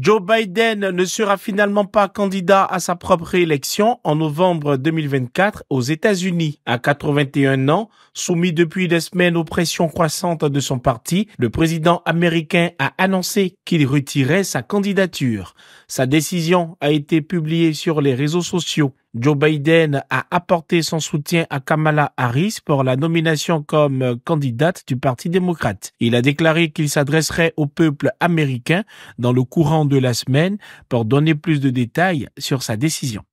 Joe Biden ne sera finalement pas candidat à sa propre élection en novembre 2024 aux États-Unis. À 81 ans, soumis depuis des semaines aux pressions croissantes de son parti, le président américain a annoncé qu'il retirait sa candidature. Sa décision a été publiée sur les réseaux sociaux. Joe Biden a apporté son soutien à Kamala Harris pour la nomination comme euh, candidate du Parti démocrate. Il a déclaré qu'il s'adresserait au peuple américain dans le courant de la semaine pour donner plus de détails sur sa décision.